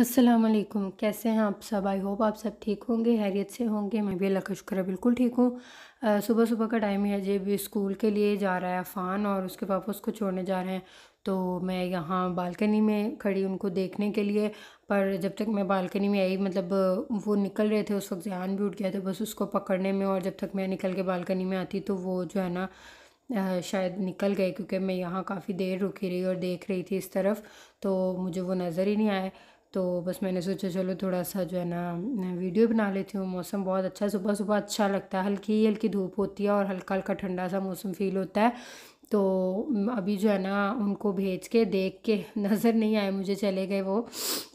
अस्सलाम वालेकुम कैसे हैं आप सब आई होप आप सब ठीक होंगे हैरियत से होंगे मैं भी अल्लाह का शुक्र है बिल्कुल ठीक हूँ सुबह सुबह का टाइम है जब स्कूल के लिए जा रहा है फ़ान और उसके पापा उसको छोड़ने जा रहे हैं तो मैं यहाँ बालकनी में खड़ी उनको देखने के लिए पर जब तक मैं बालकनी में आई मतलब वो निकल रहे थे उस वक्त जहान भी उठ गया था बस उसको पकड़ने में और जब तक मैं निकल के बालकनी में आती तो वो जो है ना शायद निकल गए क्योंकि मैं यहाँ काफ़ी देर रुकी रही और देख रही थी इस तरफ तो मुझे वो नज़र ही नहीं आया तो बस मैंने सोचा चलो थोड़ा सा जो है ना वीडियो बना लेती हूँ मौसम बहुत अच्छा है सुबह सुबह अच्छा लगता है हल्की हल्की धूप होती है और हल्का हल्का ठंडा सा मौसम फील होता है तो अभी जो है ना उनको भेज के देख के नज़र नहीं आए मुझे चले गए वो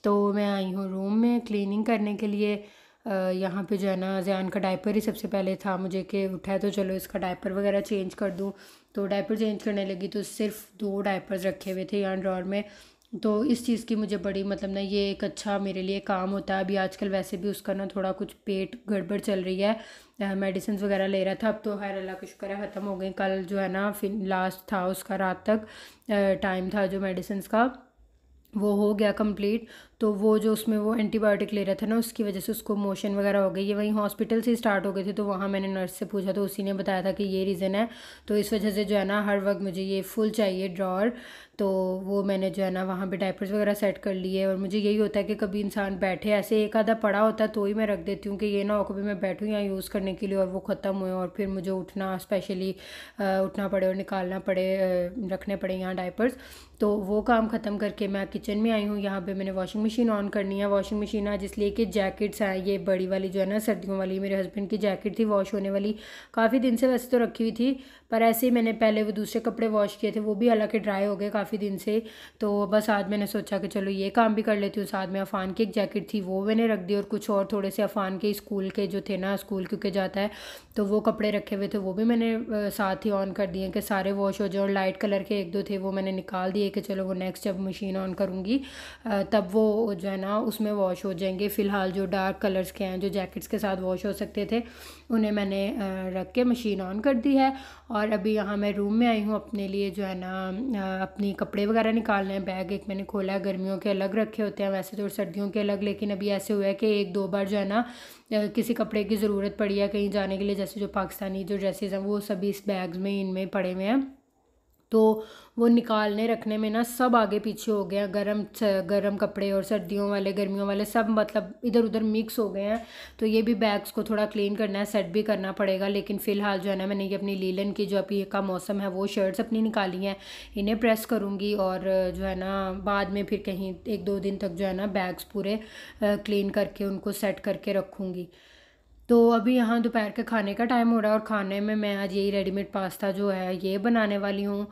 तो मैं आई हूँ रूम में क्लीनिंग करने के लिए यहाँ पे जो है ना जैन का डायपर ही सबसे पहले था मुझे कि उठाए तो चलो इसका डायपर वगैरह चेंज कर दूँ तो डायपर चेंज करने लगी तो सिर्फ दो डायपर्स रखे हुए थे यहाँ ड्रॉर में तो इस चीज़ की मुझे बड़ी मतलब ना ये एक अच्छा मेरे लिए काम होता है अभी आजकल वैसे भी उसका ना थोड़ा कुछ पेट गड़बड़ चल रही है मेडिसिन वगैरह ले रहा था अब तो खैर अल्लाह का शुक्र है ख़त्म हो गई कल जो है ना फिर लास्ट था उसका रात तक टाइम था जो मेडिसिन का वो हो गया कंप्लीट तो वो जो उसमें वो एंटीबायोटिक ले रहा था ना उसकी वजह से उसको मोशन वगैरह हो गई ये वहीं हॉस्पिटल से स्टार्ट हो गए थे तो वहाँ मैंने नर्स से पूछा तो उसी ने बताया था कि ये रीज़न है तो इस वजह से जो है ना हर वक्त मुझे ये फुल चाहिए ड्रॉर तो वो मैंने जो है ना वहाँ पे डायपर्स वगैरह सेट कर लिए और मुझे यही होता है कि कभी इंसान बैठे ऐसे एक आधा पड़ा होता है तो ही मैं रख देती हूँ कि ये ना हो कभी मैं बैठूँ यहाँ यूज़ करने के लिए और वो ख़त्म हुए और फिर मुझे उठना स्पेशली उठना पड़े और निकालना पड़े रखने पड़े यहाँ डायपर्स तो वो काम ख़त्म करके मैं किचन में आई हूँ यहाँ पर मैंने वॉशिंग मशीन ऑन करनी है वॉशिंग मशीन आज इसलिए कि जैकेट्स हैं ये बड़ी वाली जो है ना सर्दियों वाली मेरे हस्बैंड की जैकेट थी वॉश होने वाली काफ़ी दिन से वैसे तो रखी हुई थी पर ऐसे ही मैंने पहले वो दूसरे कपड़े वॉश किए थे वो भी हालांकि ड्राई हो गए काफ़ी दिन से तो बस आज मैंने सोचा कि चलो ये काम भी कर लेती हूँ साथ में अफ़ान की एक जैकेट थी वो मैंने रख दी और कुछ और थोड़े से अफ़ान के स्कूल के जो थे ना स्कूल क्योंकि जाता है तो वो कपड़े रखे हुए थे वो भी मैंने साथ ही ऑन कर दिए कि सारे वॉश हो जाए और लाइट कलर के एक दो थे वो मैंने निकाल दिए कि चलो वो नेक्स्ट जब मशीन ऑन करूँगी तब वो वो जो है ना उसमें वॉश हो जाएंगे फ़िलहाल जो डार्क कलर्स के हैं जो जैकेट्स के साथ वॉश हो सकते थे उन्हें मैंने रख के मशीन ऑन कर दी है और अभी यहाँ मैं रूम में आई हूँ अपने लिए जो है ना अपनी कपड़े वगैरह निकालने हैं बैग एक मैंने खोला है गर्मियों के अलग रखे होते हैं वैसे तो सर्दियों के अलग लेकिन अभी ऐसे हुआ है कि एक दो बार जो है ना किसी कपड़े की ज़रूरत पड़ी है कहीं जाने के लिए जैसे जो पाकिस्तानी जो ड्रेसेज हैं वो सभी इस बैग में इनमें पड़े हुए हैं तो वो निकालने रखने में ना सब आगे पीछे हो गए हैं गर्म गर्म कपड़े और सर्दियों वाले गर्मियों वाले सब मतलब इधर उधर मिक्स हो गए हैं तो ये भी बैग्स को थोड़ा क्लीन करना है सेट भी करना पड़ेगा लेकिन फ़िलहाल जो है ना मैंने ये अपनी लीलन की जो अभी का मौसम है वो शर्ट्स अपनी निकाली हैं इन्हें प्रेस करूँगी और जो है ना बाद में फिर कहीं एक दो दिन तक जो है ना बैग्स पूरे क्लीन करके उनको सेट करके रखूँगी तो अभी यहाँ दोपहर के खाने का टाइम हो रहा है और खाने में मैं आज यही रेडीमेड पास्ता जो है ये बनाने वाली हूँ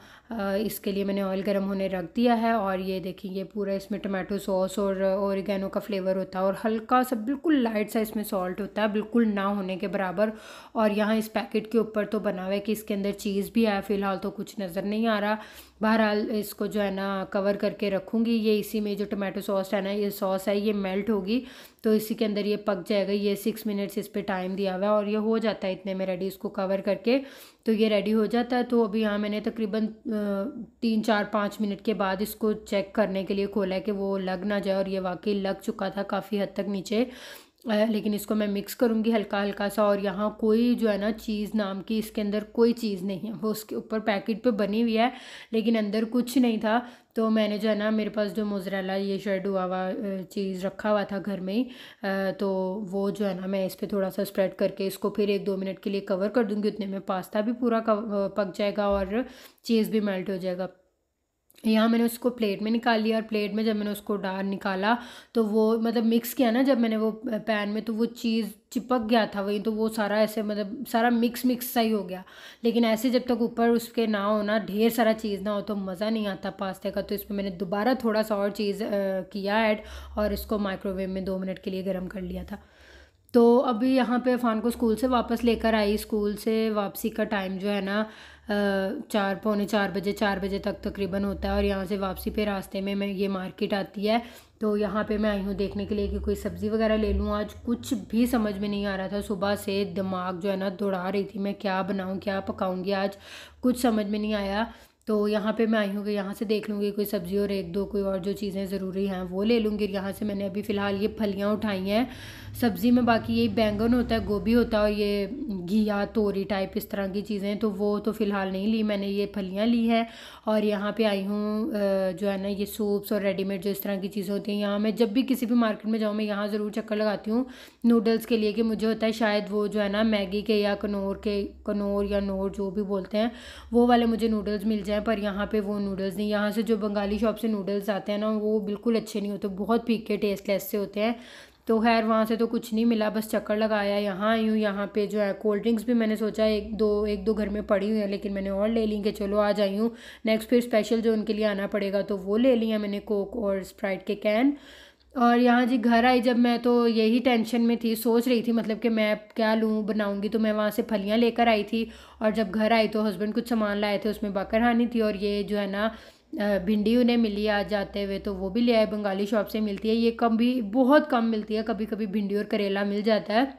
इसके लिए मैंने ऑयल गर्म होने रख दिया है और ये देखिए ये पूरा इसमें टमाटो सॉस और औरगैनो का फ्लेवर होता है और हल्का सा बिल्कुल लाइट सा इसमें सॉल्ट होता है बिल्कुल ना होने के बराबर और यहाँ इस पैकेट के ऊपर तो बना हुआ है कि इसके अंदर चीज़ भी है फ़िलहाल तो कुछ नज़र नहीं आ रहा बहरहाल इसको जो है ना कवर करके रखूँगी ये इसी में जो टमाटो सॉस है ना ये सॉस है ये मेल्ट होगी तो इसी के अंदर ये पक जाएगा ये सिक्स मिनट्स इस पर टाइम दिया हुआ है और ये हो जाता है इतने में रेडी इसको कवर करके तो ये रेडी हो जाता है तो अभी यहाँ मैंने तकरीबन तीन चार पाँच मिनट के बाद इसको चेक करने के लिए खोला है कि वो लग ना जाए और ये वाकई लग चुका था काफ़ी हद तक नीचे लेकिन इसको मैं मिक्स करूँगी हल्का हल्का सा और यहाँ कोई जो है ना चीज़ नाम की इसके अंदर कोई चीज़ नहीं है वो उसके ऊपर पैकेट पे बनी हुई है लेकिन अंदर कुछ नहीं था तो मैंने जो है ना मेरे पास जो मोजरेला ये शेड हुआ हुआ चीज़ रखा हुआ था घर में ही तो वो जो है ना मैं इस पर थोड़ा सा स्प्रेड करके इसको फिर एक दो मिनट के लिए कवर कर दूँगी उतने में पास्ता भी पूरा पक जाएगा और चीज़ भी मेल्ट हो जाएगा यहाँ मैंने उसको प्लेट में निकाल लिया और प्लेट में जब मैंने उसको डाल निकाला तो वो मतलब मिक्स किया ना जब मैंने वो पैन में तो वो चीज़ चिपक गया था वहीं तो वो सारा ऐसे मतलब सारा मिक्स मिक्स सा ही हो गया लेकिन ऐसे जब तक ऊपर उसके ना हो ना ढेर सारा चीज़ ना हो तो मज़ा नहीं आता पास्ते का तो इसमें मैंने दोबारा थोड़ा सा और चीज़ किया ऐड और इसको माइक्रोवेव में दो मिनट के लिए गर्म कर लिया था तो अभी यहाँ पे अफ़ान को स्कूल से वापस लेकर आई स्कूल से वापसी का टाइम जो है ना चार पौने चार बजे चार बजे तक तकरीबन होता है और यहाँ से वापसी पे रास्ते में मैं ये मार्केट आती है तो यहाँ पे मैं आई हूँ देखने के लिए कि कोई सब्ज़ी वगैरह ले लूँ आज कुछ भी समझ में नहीं आ रहा था सुबह से दिमाग जो है ना दौड़ा रही थी मैं क्या बनाऊँ क्या पकाऊँगी आज कुछ समझ में नहीं आया तो यहाँ पे मैं आई हूँ कि यहाँ से देख लूँगी कोई सब्ज़ी और एक दो कोई और जो चीज़ें ज़रूरी हैं वो ले लूँगी यहाँ से मैंने अभी फ़िलहाल ये फलियाँ उठाई हैं सब्ज़ी में बाकी यही बैंगन होता है गोभी होता है और ये घिया तोरी टाइप इस तरह की चीज़ें तो वो तो फ़िलहाल नहीं ली मैंने ये फलियाँ ली है और यहाँ पर आई हूँ जो है ना ये सूप्स और रेडीमेड जो इस तरह की चीज़ें होती हैं यहाँ मैं जब भी किसी भी मार्केट में जाऊँ मैं यहाँ ज़रूर चक्कर लगाती हूँ नूडल्स के लिए कि मुझे होता है शायद वो जो है ना मैगी के या कनौर के कनौर या नोर जो भी बोलते हैं वो वाले मुझे नूडल्स मिल जाए जाए पर यहाँ पे वो नूडल्स नहीं यहाँ से जो बंगाली शॉप से नूडल्स आते हैं ना वो बिल्कुल अच्छे नहीं होते बहुत फीके टेस्टलेस से होते हैं तो खैर वहाँ से तो कुछ नहीं मिला बस चक्कर लगाया यहाँ आई हूँ यहाँ पे जो है कोल्ड ड्रिंक्स भी मैंने सोचा एक दो एक दो घर में पड़ी हुई है लेकिन मैंने और ले ली कि चलो आज आई हूँ नेक्स्ट फिर स्पेशल जो उनके लिए आना पड़ेगा तो वो ले लिया मैंने कोक और स्प्राइट के कैन और यहाँ जी घर आई जब मैं तो यही टेंशन में थी सोच रही थी मतलब कि मैं क्या लूँ बनाऊँगी तो मैं वहाँ से फलियाँ लेकर आई थी और जब घर आई तो हस्बैंड कुछ सामान लाए थे उसमें बकरहानी थी और ये जो है ना भिंडी उन्हें मिली आज जाते हुए तो वो भी ले आए बंगाली शॉप से मिलती है ये कम भी बहुत कम मिलती है कभी कभी भिंडी और करेला मिल जाता है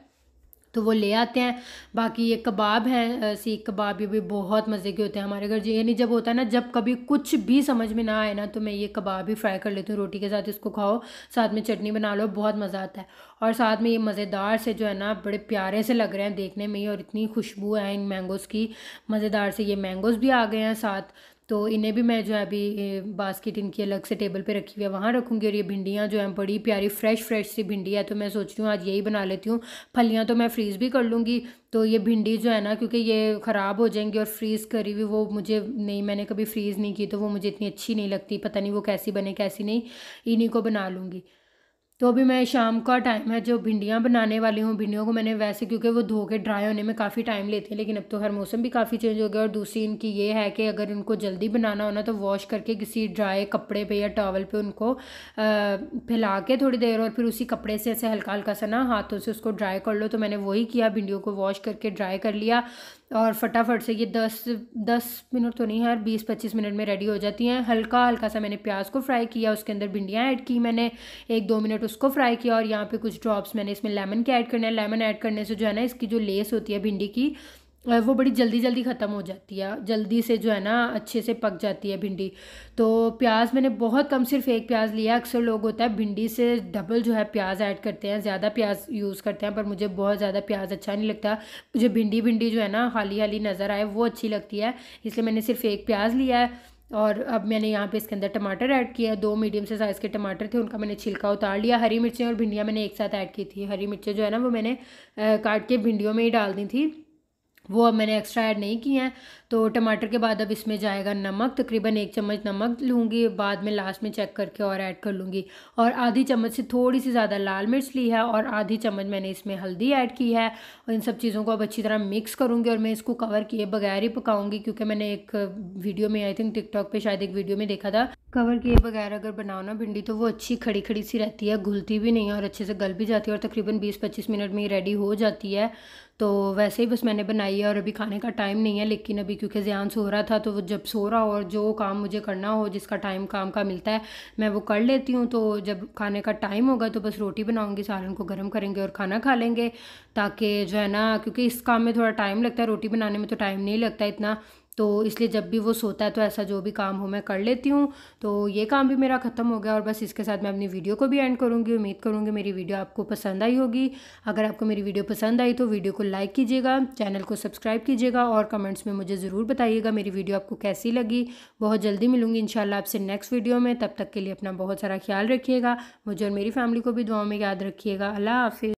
तो वो ले आते हैं बाकी ये कबाब हैं सीख कबाब ये भी बहुत मज़े के होते हैं हमारे घर यानी जब होता है ना जब कभी कुछ भी समझ में ना आए ना तो मैं ये कबाब ही फ्राई कर लेती हूँ रोटी के साथ इसको खाओ साथ में चटनी बना लो बहुत मज़ा आता है और साथ में ये मज़ेदार से जो है ना बड़े प्यारे से लग रहे हैं देखने में ही और इतनी खुशबू है इन मैंगोज़ की मज़ेदार से ये मैंगोज़ भी आ गए हैं साथ तो इन्हें भी मैं जो है अभी बास्केट इनकी अलग से टेबल पे रखी हुई है वहाँ रखूँगी और ये भिंडियाँ जो हैं बड़ी प्यारी फ्रेश फ्रेश सी भिंडी है तो मैं सोच रही हूँ आज यही बना लेती हूँ फलियाँ तो मैं फ्रीज़ भी कर लूँगी तो ये भिंडी जो है ना क्योंकि ये ख़राब हो जाएंगी और फ्रीज़ करी हुई वो मुझे नहीं मैंने कभी फ्रीज़ नहीं की तो वो मुझे इतनी अच्छी नहीं लगती पता नहीं वो कैसी बने कैसी नहीं इन्हीं को बना लूँगी तो अभी मैं शाम का टाइम है जो भिंडियाँ बनाने वाली हूँ भिंडियों को मैंने वैसे क्योंकि वो धो के ड्राई होने में काफ़ी टाइम लेते हैं लेकिन अब तो हर मौसम भी काफ़ी चेंज हो गया और दूसरी इनकी ये है कि अगर इनको जल्दी बनाना होना तो वॉश करके किसी ड्राई कपड़े पे या टॉवल पे उनको फैला के थोड़ी देर और फिर उसी कपड़े से ऐसे हल्का हल्का सा ना हाथों से उसको ड्राई कर लो तो मैंने वही किया भिंडियों को वॉश करके ड्राई कर लिया और फटाफट से ये दस दस मिनट तो नहीं है बीस पच्चीस मिनट में रेडी हो जाती हैं हल्का हल्का सा मैंने प्याज को फ्राई किया उसके अंदर भिंडियाँ ऐड की मैंने एक दो मिनट मिनट उसको फ्राई किया और यहाँ पे कुछ ड्रॉप्स मैंने इसमें लेमन के ऐड करने हैं लेमन ऐड करने से जो है ना इसकी जो लेस होती है भिंडी की वो बड़ी जल्दी जल्दी ख़त्म हो जाती है जल्दी से जो है ना अच्छे से पक जाती है भिंडी तो प्याज मैंने बहुत कम सिर्फ एक प्याज लिया अक्सर लोग होता है भिंडी से डबल जो है प्याज ऐड करते हैं ज़्यादा प्याज यूज़ करते हैं पर मुझे बहुत ज़्यादा प्याज अच्छा नहीं लगता मुझे भिंडी भिंडी जो है ना हाली हाली नज़र आए वो अच्छी लगती है इसलिए मैंने सिर्फ एक प्याज लिया है और अब मैंने यहाँ पे इसके अंदर टमाटर ऐड किया दो मीडियम से साइज़ के टमाटर थे उनका मैंने छिलका उतार लिया हरी मिर्चें और भिंडियाँ मैंने एक साथ ऐड की थी हरी मिर्चें जो है ना वो मैंने काट के भिंडियों में ही डाल दी थी वो अब मैंने एक्स्ट्रा ऐड नहीं किए हैं तो टमाटर के बाद अब इसमें जाएगा नमक तकरीबन एक चम्मच नमक लूँगी बाद में लास्ट में चेक करके और ऐड कर लूँगी और आधी चम्मच से थोड़ी सी ज़्यादा लाल मिर्च ली है और आधी चम्मच मैंने इसमें हल्दी ऐड की है और इन सब चीज़ों को अब अच्छी तरह मिक्स करूँगी और मैं इसको कवर किए बगैर ही पकाऊँगी क्योंकि मैंने एक वीडियो में आई थिंक टिकटॉक पर शायद एक वीडियो में देखा था कवर किए बगैर अगर बनाओ ना भिंडी तो वो अच्छी खड़ी खड़ी सी रहती है घुलती भी नहीं है और अच्छे से गल भी जाती है और तकरीबन 20-25 मिनट में रेडी हो जाती है तो वैसे ही बस मैंने बनाई है और अभी खाने का टाइम नहीं है लेकिन अभी क्योंकि ज्यान सो रहा था तो वो जब सो रहा और जो काम मुझे करना हो जिसका टाइम काम का मिलता है मैं वो कर लेती हूँ तो जब खाने का टाइम होगा तो बस रोटी बनाऊँगी सालन को गर्म करेंगे और खाना खा लेंगे ताकि जो है ना क्योंकि इस काम में थोड़ा टाइम लगता है रोटी बनाने में तो टाइम नहीं लगता इतना तो इसलिए जब भी वो सोता है तो ऐसा जो भी काम हो मैं कर लेती हूँ तो ये काम भी मेरा ख़त्म हो गया और बस इसके साथ मैं अपनी वीडियो को भी एंड करूँगी उम्मीद करूँगी मेरी वीडियो आपको पसंद आई होगी अगर आपको मेरी वीडियो पसंद आई तो वीडियो को लाइक कीजिएगा चैनल को सब्सक्राइब कीजिएगा और कमेंट्स में मुझे ज़रूर बताइएगा मेरी वीडियो आपको कैसी लगी बहुत जल्दी मिलूंगी इन आपसे नेक्स्ट वीडियो में तब तक के लिए अपना बहुत सारा ख्याल रखिएगा मुझे और मेरी फैमिली को भी दुआओं में याद रखिएगा अल्लाह हाफिज़